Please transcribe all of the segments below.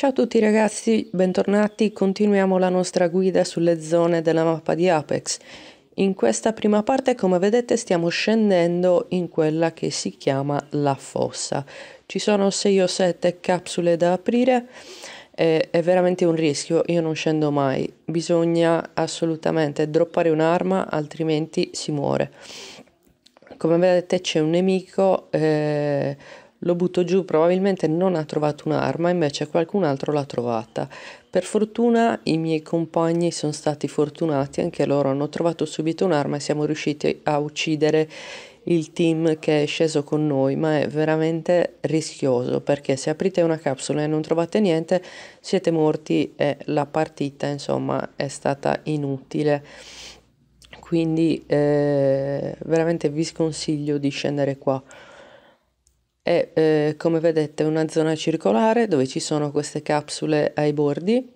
Ciao a tutti ragazzi, bentornati, continuiamo la nostra guida sulle zone della mappa di Apex. In questa prima parte, come vedete, stiamo scendendo in quella che si chiama la fossa. Ci sono 6 o 7 capsule da aprire, e è veramente un rischio, io non scendo mai. Bisogna assolutamente droppare un'arma, altrimenti si muore. Come vedete c'è un nemico... Eh lo butto giù, probabilmente non ha trovato un'arma, invece qualcun altro l'ha trovata. Per fortuna i miei compagni sono stati fortunati, anche loro hanno trovato subito un'arma e siamo riusciti a uccidere il team che è sceso con noi, ma è veramente rischioso perché se aprite una capsula e non trovate niente siete morti e la partita insomma è stata inutile. Quindi eh, veramente vi sconsiglio di scendere qua. È eh, come vedete una zona circolare dove ci sono queste capsule ai bordi.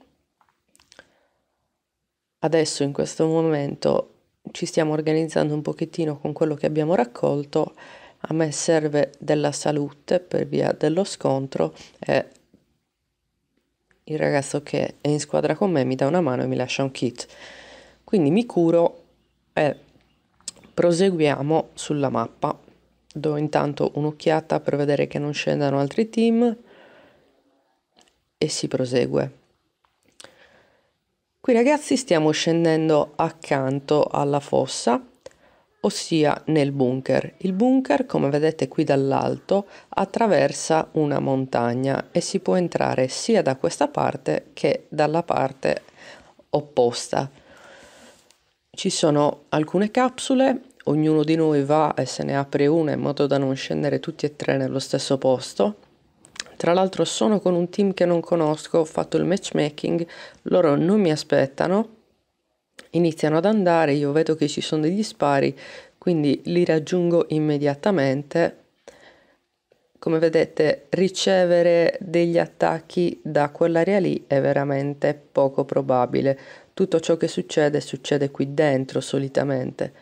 Adesso in questo momento ci stiamo organizzando un pochettino con quello che abbiamo raccolto. A me serve della salute per via dello scontro e il ragazzo che è in squadra con me mi dà una mano e mi lascia un kit. Quindi mi curo e proseguiamo sulla mappa do intanto un'occhiata per vedere che non scendano altri team e si prosegue. Qui ragazzi stiamo scendendo accanto alla fossa, ossia nel bunker. Il bunker, come vedete qui dall'alto, attraversa una montagna e si può entrare sia da questa parte che dalla parte opposta. Ci sono alcune capsule ognuno di noi va e se ne apre una in modo da non scendere tutti e tre nello stesso posto. Tra l'altro sono con un team che non conosco, ho fatto il matchmaking, loro non mi aspettano, iniziano ad andare, io vedo che ci sono degli spari, quindi li raggiungo immediatamente. Come vedete, ricevere degli attacchi da quell'area lì è veramente poco probabile. Tutto ciò che succede succede qui dentro solitamente.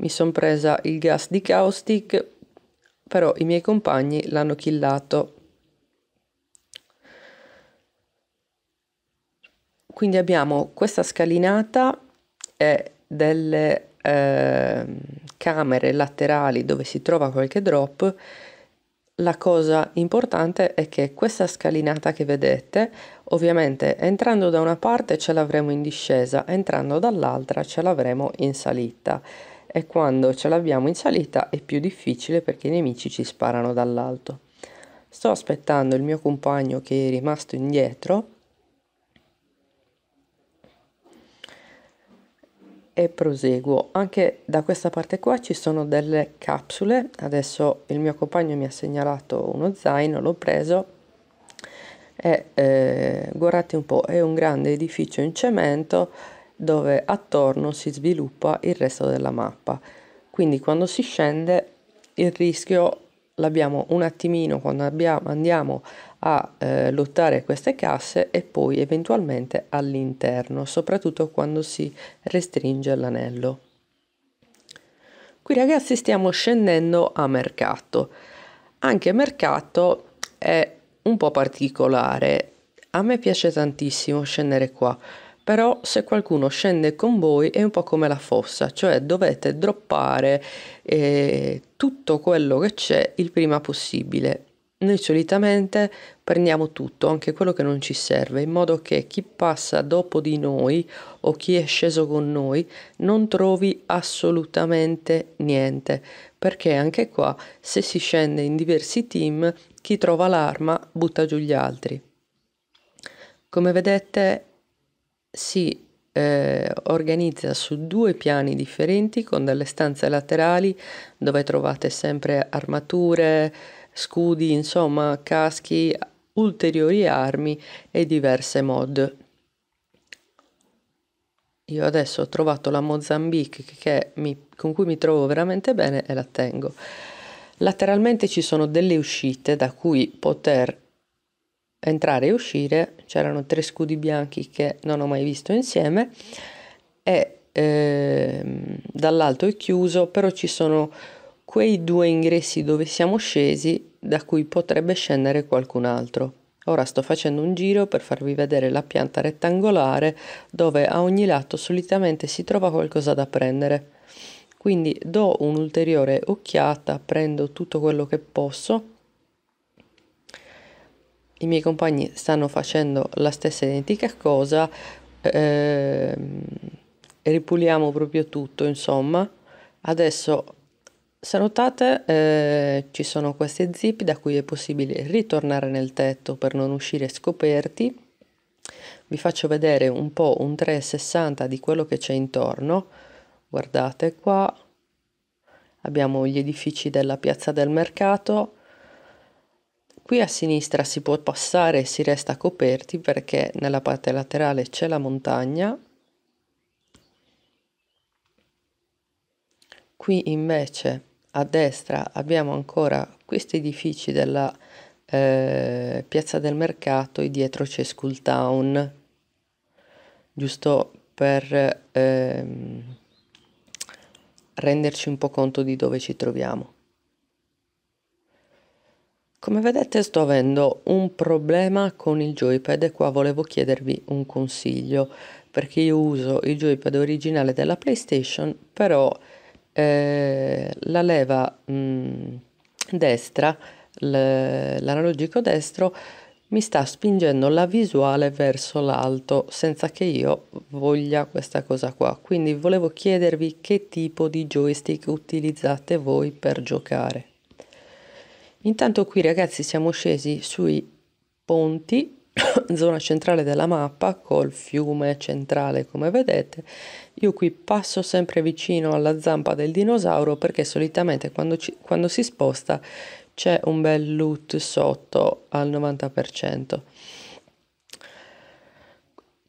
Mi sono presa il gas di caustic, però i miei compagni l'hanno killato. Quindi abbiamo questa scalinata e delle eh, camere laterali dove si trova qualche drop. La cosa importante è che questa scalinata che vedete, ovviamente entrando da una parte ce l'avremo in discesa, entrando dall'altra ce l'avremo in salita e quando ce l'abbiamo in salita è più difficile perché i nemici ci sparano dall'alto. Sto aspettando il mio compagno che è rimasto indietro e proseguo. Anche da questa parte qua ci sono delle capsule, adesso il mio compagno mi ha segnalato uno zaino, l'ho preso e eh, guardate un po', è un grande edificio in cemento dove attorno si sviluppa il resto della mappa. Quindi quando si scende il rischio l'abbiamo un attimino quando abbiamo, andiamo a eh, lottare queste casse e poi eventualmente all'interno, soprattutto quando si restringe l'anello. Qui ragazzi stiamo scendendo a mercato. Anche mercato è un po' particolare. A me piace tantissimo scendere qua però se qualcuno scende con voi è un po' come la fossa, cioè dovete droppare eh, tutto quello che c'è il prima possibile. Noi solitamente prendiamo tutto, anche quello che non ci serve, in modo che chi passa dopo di noi o chi è sceso con noi non trovi assolutamente niente, perché anche qua se si scende in diversi team, chi trova l'arma butta giù gli altri. Come vedete si eh, organizza su due piani differenti con delle stanze laterali dove trovate sempre armature, scudi, insomma caschi, ulteriori armi e diverse mod. Io adesso ho trovato la Mozambique che mi, con cui mi trovo veramente bene e la tengo. Lateralmente ci sono delle uscite da cui poter entrare e uscire c'erano tre scudi bianchi che non ho mai visto insieme e ehm, dall'alto è chiuso però ci sono quei due ingressi dove siamo scesi da cui potrebbe scendere qualcun altro ora sto facendo un giro per farvi vedere la pianta rettangolare dove a ogni lato solitamente si trova qualcosa da prendere quindi do un'ulteriore occhiata prendo tutto quello che posso i miei compagni stanno facendo la stessa identica cosa, eh, ripuliamo proprio tutto, insomma. Adesso, se notate, eh, ci sono questi zip da cui è possibile ritornare nel tetto per non uscire scoperti. Vi faccio vedere un po' un 360 di quello che c'è intorno. Guardate qua, abbiamo gli edifici della piazza del mercato, Qui a sinistra si può passare e si resta coperti perché nella parte laterale c'è la montagna. Qui invece a destra abbiamo ancora questi edifici della eh, piazza del mercato e dietro c'è School Town, giusto per ehm, renderci un po' conto di dove ci troviamo. Come vedete sto avendo un problema con il joypad e qua volevo chiedervi un consiglio perché io uso il joypad originale della PlayStation però eh, la leva mh, mm, destra, l'analogico destro mi sta spingendo la visuale verso l'alto senza che io voglia questa cosa qua quindi volevo chiedervi che tipo di joystick utilizzate voi per giocare Intanto qui ragazzi siamo scesi sui ponti, zona centrale della mappa, col fiume centrale come vedete. Io qui passo sempre vicino alla zampa del dinosauro perché solitamente quando, ci, quando si sposta c'è un bel loot sotto al 90%.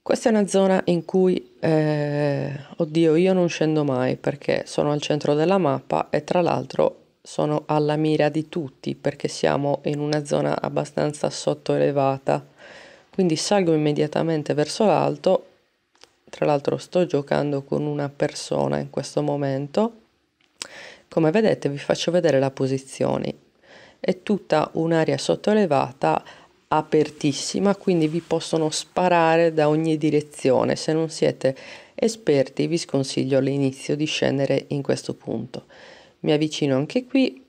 Questa è una zona in cui, eh, oddio, io non scendo mai perché sono al centro della mappa e tra l'altro sono alla mira di tutti perché siamo in una zona abbastanza sottoelevata. Quindi salgo immediatamente verso l'alto. Tra l'altro sto giocando con una persona in questo momento. Come vedete vi faccio vedere la posizione. È tutta un'area sottoelevata apertissima, quindi vi possono sparare da ogni direzione. Se non siete esperti vi sconsiglio all'inizio di scendere in questo punto. Mi avvicino anche qui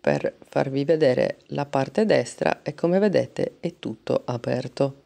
per farvi vedere la parte destra e come vedete è tutto aperto.